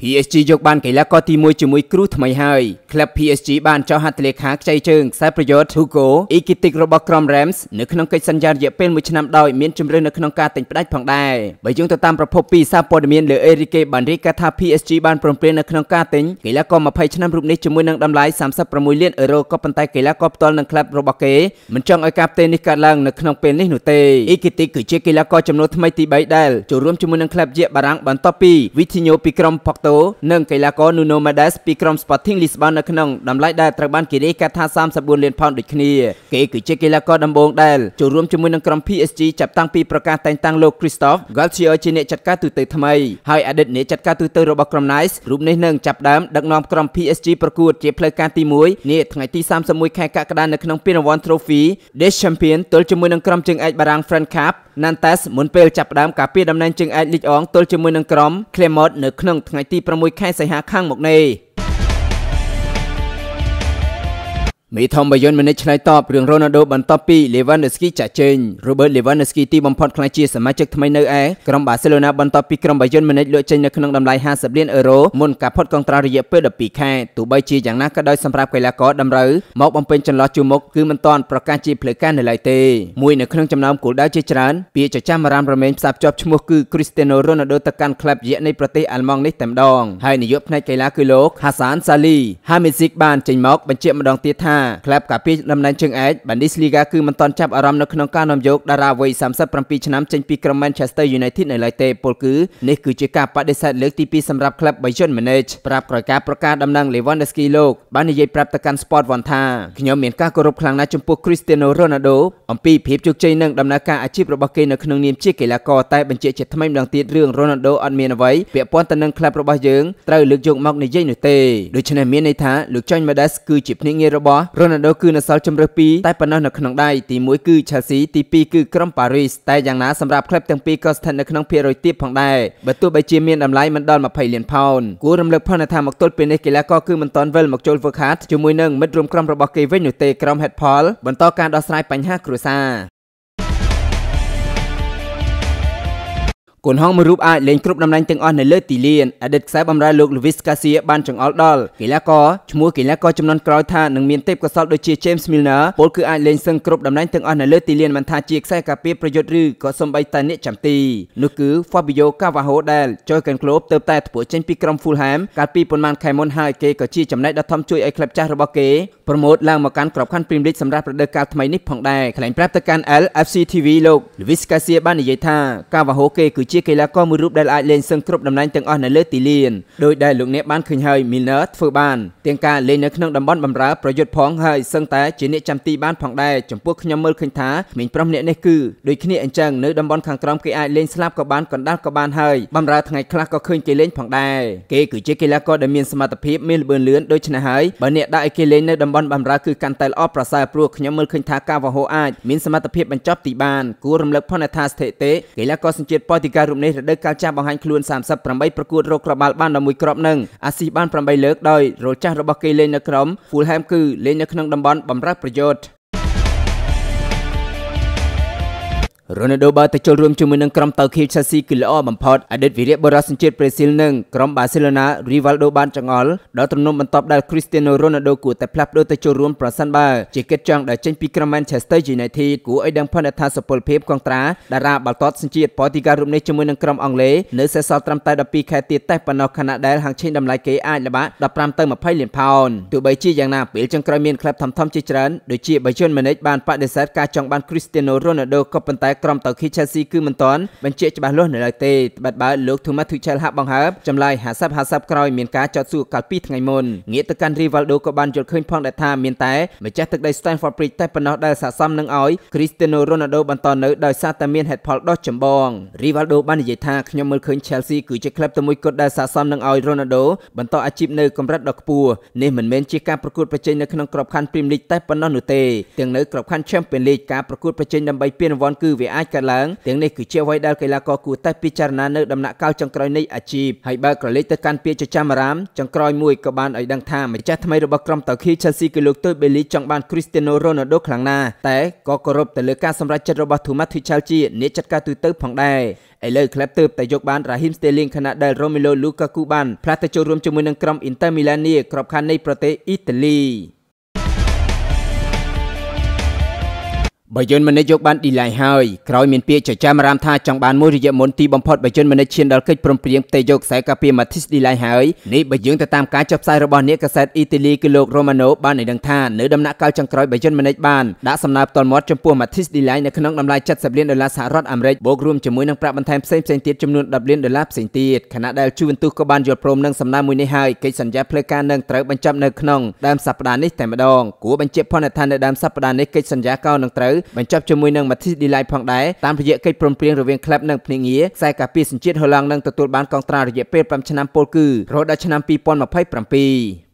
PSG យកបានកីឡាករទី1ជាមួយគ្រូថ្មីហើយក្លឹប PSG បានចោះហត្ថលេខាខ្ចីជើងខ្សែប្រយោជន៍ Hugo Ekitich របស់ក្រុម Rams នៅក្នុងកិច្ចសន្យារយៈពេល1ឆ្នាំដោយមានជំរឿននៅក្នុងការទិញផ្ដាច់ផងដែរបើយោងទៅតាមប្រភពពីសារព័ត៌មានលើ Enrique បានរាយការណ៍ថា PSG បានព្រមព្រៀងនៅក្នុងការទិញកីឡាករ20ឆ្នាំរូបនេះជាមួយនឹងតម្លៃ36លានអឺរ៉ូក៏ប៉ុន្តែកីឡាករផ្ទាល់នឹងក្លឹបរបស់គេមិនចង់ឲ្យការផ្ទេរនេះកើតឡើងនៅក្នុងពេលនេះនោះទេ Ekitich គឺជាកីឡាករចំនួនថ្មីទី3ដែលចូលរួមជាមួយនឹងក្លឹបយៈបារាំងបន្ទាប់ពី Vitinho ពីក្រុម Porto តូនិងកីឡាករ Nuno Mendes ពីក្រុម Sporting Lisbon នៅក្នុងតម្លៃដែលត្រូវបានគេរាយការណ៍ថា34លានផោនដូចគ្នាគេគឺជាកីឡាករដំបូងដែលចូលរួមជាមួយនឹងក្រុម PSG ចាប់តាំងពីប្រកាសតែងតាំងលោក Christophe Galtier ជាអ្នកចាត់ការទូទៅថ្មីហើយអតីតអ្នកចាត់ការទូទៅរបស់ក្រុម Nice រូបនេះនឹងចាប់ដើមដឹកនាំក្រុម PSG ប្រកួតជាផ្លូវការទី1នាថ្ងៃទី31ខែកក្កដានៅក្នុងពានរង្វាន់ Trophy des Champions ទល់ជាមួយនឹងក្រុមជើងឯកបារាំង French Cup Nantes មុនពេលចាប់ផ្ដើមការពារតំណែងជើងឯកលីកអងទល់ជាមួយនឹងក្រុម Clermont នៅក្នុងថ្ងៃទី6ខែសីហាខាងមុខនេះ។មេធំបាយុនមិនឆ្លើយតបរឿងរ៉ូណាល់ដូបន្ទាប់ពី Lewandowski ចាក់ចេញ Robert Lewandowski ទីបំផុតក្លាយជាសមាជិកថ្មីនៅឯក្រុម Barcelona បន្ទាប់ពីក្រុមបាយុនមិនលក់ចេញនៅក្នុងតម្លៃ50លានអឺរ៉ូមុនការផុតកងត្រារយៈពេល12ខែទោះបីជាយ៉ាងណាក៏ដោយសម្រាប់កីឡាករតម្រូវមកបំពេញចន្លោះជួរមុខគឺមិនទាន់ប្រកាសជាផ្លូវការនៅឡើយទេមួយនៅក្នុងចំណោមគោលដៅជាច្រើនពាក្យចចាមអារ៉ាមរមែងផ្សារភ្ជាប់ឈ្មោះគឺ Cristiano Ronaldo ទៅកាន់ក្លឹបយក្សនៃប្រទេសអាល្លឺម៉ង់នេះតែម្ដងហើយនាយកផ្នែកកីឡាគឺលោក Hassan Salih ហើយ Messi បានចេញមកបញ្ជាក់ម្ដងទៀតថាក្លឹបការពារដំណែងជើងឯក Bundesliga គឺមិនទាន់ចាប់អារម្មណ៍នៅក្នុងការនាំយកតារាវ័យ37ឆ្នាំចេញពីក្រុម Manchester United នៅឡើយទេពលគឺនេះគឺជាការបដិសេធលើកទី2សម្រាប់ក្លឹប Bayern Munich ប្រាប់ក្រោយការប្រកាសដំណឹង Lewandowski លោកបាននិយាយប្រាប់ទៅកាន់ Sport វ៉ាន់ថាខ្ញុំមានការគោរពខ្លាំងណាស់ចំពោះ Cristiano Ronaldo អំពីភាពជោគជ័យនិងដំណើរការអាជីពរបស់គេនៅក្នុងនាមជាកីឡាករតែបញ្ជាក់ជាថ្មីម្ដងទៀតរឿង Ronaldo អត់មានអ្វីពាក់ព័ន្ធទៅនឹងក្លឹបរបស់យើងត្រូវលើកយកមកនិយាយនោះទេដូច្នេះមានន័យថាលោកចាញ់ Mendes គឺជាភ្នាក់ងាររបស់រ៉ូណាល់ដូគឺនៅសល់ជម្រើសពីរតែប៉ុណ្ណោះនៅក្នុងដៃទី1គឺ Chelsea ទី2គឺក្រុម Paris តែយ៉ាងណាសម្រាប់ក្លឹបទាំងពីរក៏ស្ថិតនៅក្នុងភាគរយទាបផងដែរបើទោះបីជាមានតម្លៃមិនដល់20លានផោនគួររំលឹកផងថាមកទល់ពេលនេះកីឡាករគឺមិនទាន់វិលមកចូលហ្វឹកហាត់ជាមួយនឹងមិត្តរួមក្រុមរបស់គេវិញនោះទេក្រុម Headpal បន្តការដោះស្រាយបញ្ហាគ្រួសារកូនហងមួយរូបអាចលេងគ្រប់តំណែងទាំងអស់នៅលើទីលានអតីតខ្សែបម្រើលោក Luis Garcia បានចង្អុលដល់កីឡាករឈ្មោះកីឡាករចំនួនក្រោយថានឹងមានទេពកោសល្យដូចជា James Milner ពលគឺអាចលេងសឹងគ្រប់តំណែងទាំងអស់នៅលើទីលានមិនថាជាខ្សែការពារប្រយុទ្ធឬក៏សូម្បីតែអ្នកចាំទីនោះគឺ Fabio Cannavaro ដែលចូលកាន់ក្លូបទៅតែធ្វើចេញពីក្រុម Fulham កាលពីប៉ុន្មានខែមុនហើយគេក៏ជាចំណែកដ៏ធំជួយឲ្យក្លឹបចាស់របស់គេប្រម៉ូទឡើងមកកាន់ក្របខ័ណ្ឌ Premier League សម្រាប់រដូវកាលថ្មីនេះផងដែរខ្លែងប្រាប់ទៅកាន់ LFC TV លោក Luis Garcia បាននិយាយថា Cannavaro គេគឺជាកីឡាករមួយរូបដែលអាចលេងសឹងគ្រប់តំណែងទាំងអស់នៅលើទីលានដោយដែលលោកអ្នកបានឃើញហើយ Milner ធ្វើបាន ទាំងការលេងនៅក្នុងតំបន់បម្រើប្រយុទ្ធផងហើយសឹងតែជាអ្នកចាំទីបានផងដែរចំពោះខ្ញុំមើលឃើញថាក្មេងប្រុសម្នាក់នេះគឺដូចគ្នាអញ្ចឹងនៅតំបន់ខាងក្រោមគេអាចលេងស្លាប់ក៏បានកណ្ដាលក៏បានហើយបម្រើថ្ងៃខ្លះក៏ឃើញគេលេងផងដែរគេគឺជាកីឡាករដែលមានសមត្ថភាពមានល្បឿនលឿនដូច្នេះហើយបើអ្នកដាក់ឲ្យគេលេងនៅតំបន់បម្រើគឺកាន់តែល្អប្រសើរព្រោះខ្ញុំមើលឃើញថាកាវ៉ាហូអាចមានសមត្ថភាពបញ្ចប់ទីបានគួររំលឹកផងថាស្ថិតិកីឡាករសញ្ជាតិប៉ូទីការរូបនេះរដូវកាលចាស់បង្ហាញខ្លួន38ប្រកួតរកគ្រាប់បាល់បាន11គ្រាប់នឹងអាស៊ីបាន8លើកដោយរលចាស់របស់គេលេងនៅក្រុម Fulham គឺលេងនៅក្នុងតំបន់បំរើប្រយោជន៍រ៉ូណាល់ដូបើទៅចូលរួមជាមួយនឹងក្រុមតៅខៀវឆេស៊ីគឺល្អបំផុតអតីតវីរៈបុរសសញ្ជាតិប្រេស៊ីលនិងក្រុមបាសេឡូណារីវ៉ាល់ដូបានចង្អុលដល់ទំនុំបន្ទាប់ដែលគ្រីស្ទីណូរ៉ូណាល់ដូគួរតែផ្លាស់ប្ដូរទៅចូលរួមប្រសិនបើជាកិច្ចចង់ដែលចេញពីក្រុម Manchester United គួរឲ្យដឹងផុនថាសុពលភាពកងត្រាតារាបាល់ទាត់សញ្ជាតិប៉ូទីការូបនេះជាមួយនឹងក្រុមអង់គ្លេសនៅសេសសល់ត្រឹមតែ12ខែទៀតតែប៉ុណ្ណោះខណៈដែលហាងឆេងតម្លៃគេអាចល្បាក់15ទៅ20លានផោនទោះបីជាយ៉ាងណាពេលចុងក្រោយមានក្លឹបធំៗជាច្រើនដូចជាបាយជុនម៉ានិចបានបដិសេធការចង់បានគ្រីស្ទីណូរ៉ូណាល់ដូក៏ប៉ុន្តែទ្រាំទៅ Chelsea គឺមិនទាន់បញ្ជាក់ច្បាស់លាស់នៅឡើយទេត្បិតបើលោក Thomas Tuchel ហាក់បង្ហើបចម្លើយ50 50ក្រោយមានការចោទសួរកាលពីថ្ងៃមុនងាកទៅកាន់ Rivaldo ក៏បានយល់ឃើញផងដែរថាមានតែម្ចាស់ទឹកដី Stamford Bridge តែប៉ុណ្ណោះដែលស័ក្តិសមនឹងឲ្យ Cristiano Ronaldo បន្តនៅដោយសារតែមានហេតុផលដ៏ចម្បង Rivaldo បាននិយាយថាខ្ញុំមើលឃើញ Chelsea គឺជាក្លឹបតែមួយគត់ដែលស័ក្តិសមនឹងឲ្យ Ronaldo បន្តអាជីពនៅកម្រិតដ៏ខ្ពស់នេះមិនមែនជាការប្រកួតប្រជែងនៅក្នុងក្របខ័ណ្ឌ Premier League តែប៉ុណ្ណោះនោះទេទាំងនៅក្របខ័ណ្ឌ Champions League ការប្រកួតប្រជែងដើម្បីពានរង្វាន់គឺវាអាចកើតឡើងទាំងនេះគឺជាអ្វីដែលកីឡាករគួរតែពិចារណានៅដំណាក់កាលចុងក្រោយនៃអាជីពហើយបើក្រឡេកទៅកាន់ពាក្យចចាមអារាមចុងក្រោយមួយក៏បានឲ្យដឹងថាម្ចាស់ថ្មីរបស់ក្រុមតៅខី Chelsea គឺលោកទុយបេលីចង់បាន Cristiano Ronaldo ខ្លាំងណាស់តែក៏គោរពទៅលើការសម្រេចចិត្តរបស់ Thomas Tuchel ជាអ្នកចាត់ការទូទៅផងដែរឥឡូវក្លឹបទើបតែយកបាន Raheem Sterling ខណៈដែល Romelu Lukaku បានផ្លាស់ទៅចូលរួមជាមួយនឹងក្រុម Inter Milan នាក្របខ័ណ្ឌនៃប្រទេសអ៊ីតាលីបើយន្តមនិចយកបានឌីឡៃហើយក្រោយមានពាក្យចចាមរាមថាចង់បានមួយរយៈមុនទីបំផុតបើយន្តមនិចឈានដល់កិច្ចព្រមព្រៀងផ្ទៃយកខ្សែការពារម៉ាធីសឌីឡៃហើយនេះបើយើងទៅតាមការចុះផ្សាយរបស់អ្នកកាសែតអ៊ីតាលីគឺលោករូម៉ាណូបានឲ្យដឹងថានៅដំណាក់កាលចុងក្រោយបើយន្តមនិចបានដាក់សំណើផ្ទាល់មាត់ចំពោះម៉ាធីសឌីឡៃនៅក្នុងតម្លៃ70លានដុល្លារសហរដ្ឋអាមេរិកបូករួមជាមួយនឹងប្រាក់បន្ថែមផ្សេងផ្សេងទៀតចំនួន10លានដុល្លារផ្សេងទៀតខណៈដែលជួនទូសក៏បានយល់ព្រមនឹងសំណើមួយនេះហើយកិច្ចសន្យាផ្លូវការនឹងត្រូវបញ្ចប់នៅក្នុងដើមសប្តាហ៍នេះតែម្ដងគួរបញ្ជាក់ផងថានៅដើមសប្តាហ៍នេះកិច្ចសន្យាកោនឹងត្រូវបញ្ចប់ជាមួយនឹង Mathis Delay ផងដែរតាមរយៈកិច្ចព្រមព្រៀងរវាងក្លឹបនិងភ្នាក់ងារខ្សែការពារសញ្ជាតិហូឡង់នឹងទទួលបានកងត្រារយៈពេល5ឆ្នាំពលគឺរហូតដល់ឆ្នាំ2027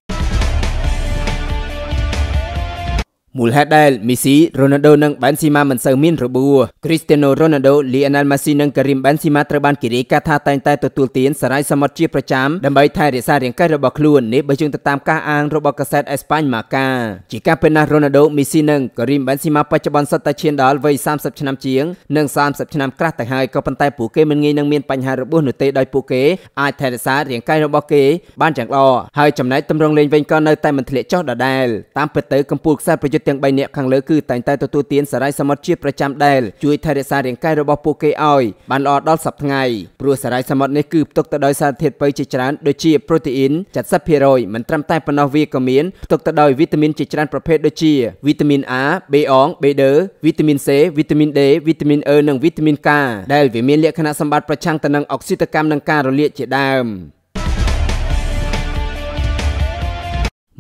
មូលហេតុដែលមេស៊ីរ៉ូណាល់ដូនិងបែនស៊ីម៉ាមិនសូវមានរបួសគ្រីស្ទីណូរ៉ូណាល់ដូលីអេណែលម៉ាស៊ីនិងការីមបែនស៊ីម៉ាត្រូវបានគេរាយការណ៍ថាតែងតែទទួលទានសារ៉ៃសមុទ្រជាប្រចាំដើម្បីថែរក្សារាងកាយរបស់ខ្លួននេះបើយោងទៅតាមការអាងរបស់កាសែតអេស្ប៉ាញម៉ាកាជាការពិតណាស់រ៉ូណាល់ដូមេស៊ីនិងការីមបែនស៊ីម៉ាបច្ចុប្បន្នសុទ្ធតែឈានដល់វ័យ30ឆ្នាំជាង និង30ឆ្នាំក្រាស់ទៅហើយក៏ប៉ុន្តែពួកគេមិនងាយនឹងមានបញ្ហារបួសនោះទេដោយពួកគេអាចថែរក្សារាងកាយរបស់គេបានយ៉ាងល្អហើយចំណែកទម្រង់លេងវិញក៏នៅតែមិនធ្លាក់ចុះដដែលតាមពិតទៅកម្ពុជាខ្សែប្រយុទ្ធទាំង3នាក់ខាងលើគឺតែងតែទទួលទានសារ៉ៃសមុទ្រជាប្រចាំដែលជួយថែរក្សារាងកាយរបស់ពួកគេឲ្យបានល្អដល់សប្តាហ៍ព្រោះសារ៉ៃសមុទ្រនេះគឺផ្ទុកទៅដោយសារធាតុប៉ីជាច្រើនដូចជាប្រូតេអ៊ីន70%មិនត្រឹមតែប៉ុណ្ណោះវាក៏មានផ្ទុកទៅដោយវីតាមីនជាច្រើនប្រភេទដូចជាវីតាមីន A, B អង B ដឺវីតាមីន C វីតាមីន D វីតាមីន E និងវីតាមីន K ដែលវាមានលក្ខណៈសម្បត្តិប្រឆាំងទៅនឹងអុកស៊ីតកម្មនិងការរលាកជាដើម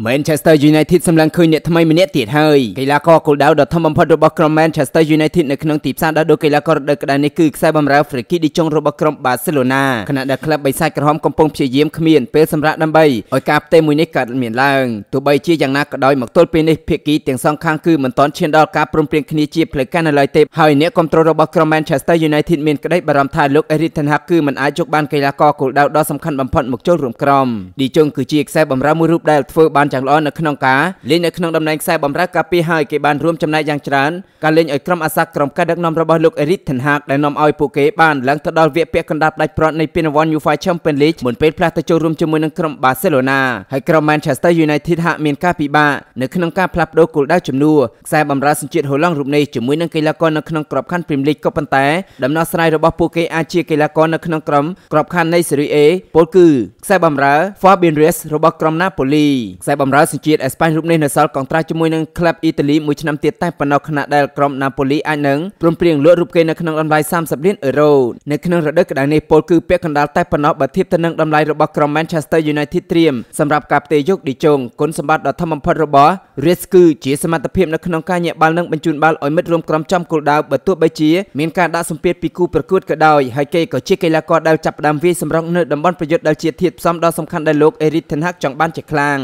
Manchester United សម្លឹងឃើញអ្នកថ្មីម្នាក់ទៀតហើយកីឡាករគោលដៅដ៏ធំបំផុតរបស់ក្រុម Manchester United នៅក្នុងទីផ្សារដោះដូរកីឡាកររដូវក្តៅនេះគឺខ្សែបម្រើ Frenkie de Jong របស់ក្រុម Barcelona ខណៈដែលក្លឹបបិសាចក្រហមកំពុងព្យាយាមគ្មានពេលសម្រាប់ដើម្បីឲ្យការផ្ទេរមួយនេះកើតមានឡើងទោះបីជាយ៉ាងណាក៏ដោយមកទល់ពេលនេះភាគីទាំងសងខាងគឺមិនទាន់ឈានដល់ការព្រមព្រៀងគ្នាជាផ្លូវការនៅឡើយទេហើយអ្នកគ្រប់គ្រងរបស់ក្រុម Manchester United មានក្តីបារម្ភថាលោក Erik ten Hag គឺមិនអាចយកបានកីឡាករគោលដៅដ៏សំខាន់បំផុតមកចូលរួមក្រុម De Jong គឺជាខ្សែបម្រើមួយរូបដែលធ្វើបានបានយ៉ាងល្អនៅក្នុងការលេងនៅក្នុងតំណែងខ្សែបម្រើការពារហើយគេបានរួមចំណែកយ៉ាងច្រើនការលេងឲ្យក្រុមអាសាក្រុមការដឹកនាំរបស់លោកអេរីកថនហាកដែលនាំឲ្យពួកគេបានឡើងទៅដល់វគ្គពាក់កណ្ដាលផ្ដាច់ព្រាត់នៃពានរង្វាន់ UEFA Champions League មុនពេលផ្លាស់ទៅចូលរួមជាមួយនឹងក្រុម Barcelona ហើយក្រុម Manchester United ហាក់មានការពិបាកនៅក្នុងការផ្លាស់ប្ដូរគោលដៅចំនួនខ្សែបម្រើសញ្ជាតិហូឡង់រូបនេះជាមួយនឹងកីឡាករនៅក្នុងក្របខ័ណ្ឌ Premier League ក៏ប៉ុន្តែដំណោះស្រាយរបស់ពួកគេអាចជាកីឡាករនៅក្នុងក្រុមក្របខ័ណ្ឌនៃ Serie A ពលគឺខ្សែបម្រើ Fabian Ruiz របស់ក្រុម Napoli ខ្សែដែលបម្រើសញ្ជាតិអេស្ប៉ាញរូបនេះនៅសល់កងត្រាស់ជាមួយនឹងក្លឹបអ៊ីតាលីមួយឆ្នាំទៀតតែប៉ុណ្ណោះខណៈដែលក្រុមណាប៉ូលីអាចនឹងព្រមព្រៀងលក់រូបគេនៅក្នុងតម្លៃ30លានអឺរ៉ូនៅក្នុងរដូវក្តៅនេះពលគឺពាក់កណ្ដាលតែប៉ុណ្ណោះបើធៀបទៅនឹងតម្លៃរបស់ក្រុម Manchester United ត្រៀមសម្រាប់ការផ្ទេរយកឌីជុងគុណសម្បត្តិដ៏ធំបំផុតរបស់ Ries គឺជាសមត្ថភាពនៅក្នុងការញាក់បាល់និងបញ្ជូនបាល់ឲ្យមិត្តរួមក្រុមចំគោលដៅបើទោះបីជាមានការដាក់សម្ពាធពីគូប្រកួតក៏ដោយហើយគេក៏ជាកីឡាករដែលចាប់ផ្ដើមវាយសម្រុកនៅតំបន់ប្រយុទ្ធដែលជាធាតុផ្សំដ៏សំខាន់ដែលលោក Erik ten Hag ចង់បានជាខ្លាំង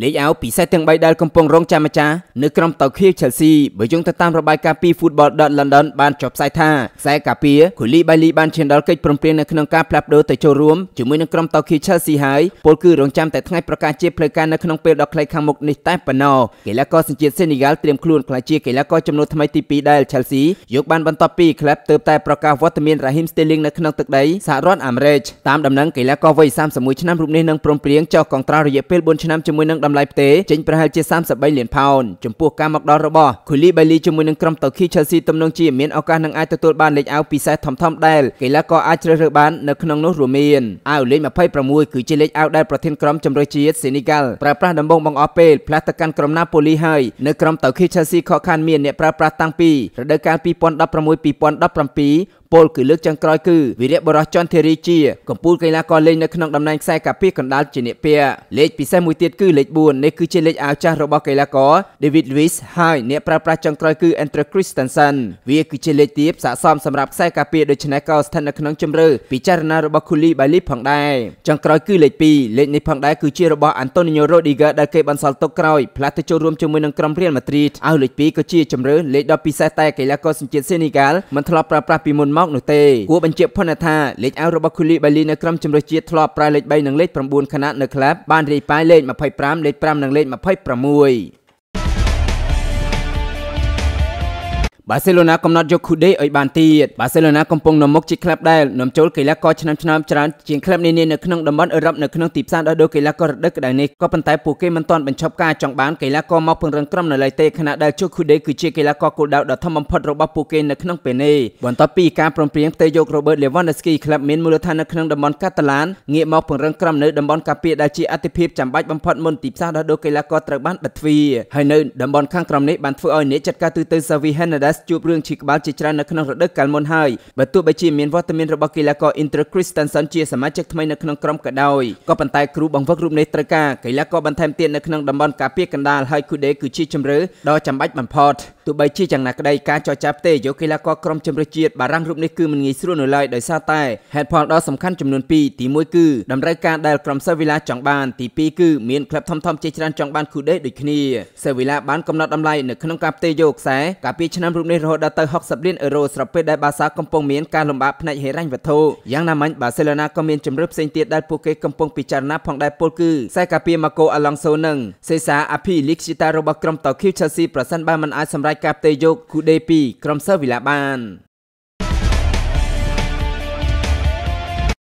លេខអោពិសេសទាំង3ដែលកំពុងរងចាំម្ចាស់នៅក្រុមតៅខៀវ Chelsea បើយោងទៅតាមរបាយការណ៍ពី football.london បានចុះផ្សាយថាខ្សែការពារ Koulibaly បៃលីបានឈានដល់កិច្ចព្រមព្រៀងនៅក្នុងការផ្លាស់ប្ដូរទៅចូលរួមជាមួយនឹងក្រុមតៅខៀវ Chelsea ហើយពលគឺរងចាំតែថ្ងៃប្រកាសជាផ្លូវការនៅក្នុងពេលដ៏ខ្លីខាងមុខនេះតែប៉ុណ្ណោះកីឡាករសញ្ជាតិ Senegal ត្រៀមខ្លួនក្លាយជាកីឡាករចំនួនថ្មីទី2ដែល Chelsea យកបានបន្ទាប់ពី club ទើបតែប្រកាសវត្តមាន Raheem Sterling នៅក្នុងទឹកដីសហរដ្ឋអាមេរិកតាមដំណឹងកីឡាករវ័យ31ឆ្នាំរូបនេះនឹងព្រមព្រៀងចុះកងត្រារយៈពេល4ឆ្នាំជាមួយនឹងតម្លៃផ្ទេរចេញប្រហែលជា33លានផោនចំពោះការមកដល់របស់ Koulibaly បៃលីជាមួយនឹងក្រុមតូគី Chelsea ទំនងជាមានឱកាសនឹងអាចទទួលបានលេខអៅពិសេសធំៗដែលកីឡាករអាចជ្រើសរើសបាននៅក្នុងនោះរួមមានអៅលេខ26គឺជាលេខអៅដែលប្រធានក្រុមជម្រើសជាតិ Senegal ប្រើប្រាស់ដំបងបង្អស់ពេលផ្លាស់ទៅកាន់ក្រុម Napoli ហើយនៅក្រុមតូគី Chelsea ខកខានមានអ្នកប្រើប្រាស់តាំងពីរដូវកាល2016 2017ពលគឺលើកចុងក្រោយគឺវីរៈបរោះចន្ទធារីជាកំពូលកីឡាករលេងនៅក្នុងតំណែងខ្សែកាពីកណ្ដាលជាអ្នកពាក់លេខពិសេសមួយទៀតគឺលេខ4នេះគឺជាលេខអាវចាស់របស់កីឡាករ David Luiz ហើយអ្នកប្រើប្រាស់ចុងក្រោយគឺ Andre Christensen វាគឺជាលេខទាបស័ក្តិសមសម្រាប់ខ្សែកាពីដូច្នេះក៏ស្ថិតនៅក្នុងជម្រើសពិចារណារបស់ Koulibaly បាលីផងដែរចុងក្រោយគឺលេខ2លេខនេះផងដែរគឺជារបស់ Antonio Rudiger ដែលគេបន្សល់ទុកក្រោយផ្លាស់ទៅចូលរួមជាមួយនឹងក្រុម Real Madrid ឲ្យលេខ2ក៏ជាជម្រើសលេខដ៏ពិសេសតែកីឡាករសញ្ជាតិ Senegal មិនធ្លាប់ប្រើប្រាស់ពីមុនមកមកនោះទេគួរបញ្ជាក់ផុនថាលេខអៅរបស់ Koulibaly បាលីនៅក្រុមជម្រើសជាតិធ្លាប់ប្រើលេខ3និងលេខ9ខណៈនៅក្លឹបបានរាយប៉ាយលេខ25លេខ5និងលេខ26បាសេឡូណាកំណត់យកគូដេឲ្យបានទៀតបាសេឡូណាកំពុងនាំមុខជាក្លឹបដែលនាំចូលកីឡាករឆ្នាំឆ្នាំច្រើនជាងក្លឹបនានានៅក្នុងតំបន់អឺរ៉ុបនៅក្នុងទីផ្សារដោះដូរកីឡាកររដូវក្តៅនេះក៏ប៉ុន្តែពួកគេមិនទាន់បញ្ឈប់ការចង់បានកីឡាករមកពង្រឹងក្រុមនៅឡើយទេខណៈដែលជូគូដេគឺជាកីឡាករគោលដៅដ៏ធំបំផុតរបស់ពួកគេនៅក្នុងពេលនេះបន្ទាប់ពីការព្រមព្រៀងផ្ទេរយក Robert Lewandowski ក្លឹបមានមូលដ្ឋាននៅក្នុងតំបន់កាតាឡានងាកមកពង្រឹងក្រុមនៅតំបន់កាពីដែលជាអតិភិបចាំបាច់បំផុតមុនទីផ្សារដោះដូរកីឡាករត្រូវបានបិទទ្វារហើយនៅតំបន់ខាងក្រុមនេះបានធ្វើឲ្យអ្នកចាត់ការទូតទៅ Xavi Hernandez ជួបរឿងឈឺក្បាលជាច្រើននៅក្នុងរដូវកាលមុនហើយបើទោះបីជាមានវត្តមានរបស់កីឡាករ Inter Christensen ជាសមាជិកថ្មីនៅក្នុងក្រុមក៏ដោយក៏ប៉ុន្តែគ្រូបង្វឹករូបនេះត្រូវការកីឡាករបន្ថែមទៀតនៅក្នុងតំបន់ការពារកណ្ដាលហើយគូដេគឺជាជំរឿដ៏ចាំបាច់បំផុត។ទោះបីជាយ៉ាងណាក្តីការចរចាផ្ទេរយកកីឡាករក្រុមជម្រើសជាតិបារាំងរូបនេះគឺមិនងាយស្រួលនៅឡើយដោយសារតែហេតុផលដ៏សំខាន់ចំនួន2ទី1គឺតម្រូវការដែលក្រុមសាវីឡាចង់បានទី2គឺមានក្លឹបធំៗជាច្រើនចង់បានគូដេដូចគ្នាសាវីឡាបានកំណត់តម្លៃនៅក្នុងការផ្ទេរយកខ្សែកាលពីឆ្នាំរូបនេះរហូតដល់ទៅ60លានអឺរ៉ូស្របពេលដែលបាសាកំពុងមានការលំបាកផ្នែកហិរញ្ញវត្ថុយ៉ាងណាមិញបាសេឡូណាក៏មានជំរឿផ្សេងទៀតដែលពួកគេកំពុងពិចារណាផងដែរពលគឺខ្សែកាពីម៉ាកូអាឡង់សូនិងសេសាអាភីលីកស៊ីតារបស់ក្រុមតូគីវឆេលស៊ីប្រសិនបើមិនអាចសម្រេចចការផ្ទៃយកគូដេ2ក្រុមសិស្សវិឡាបាន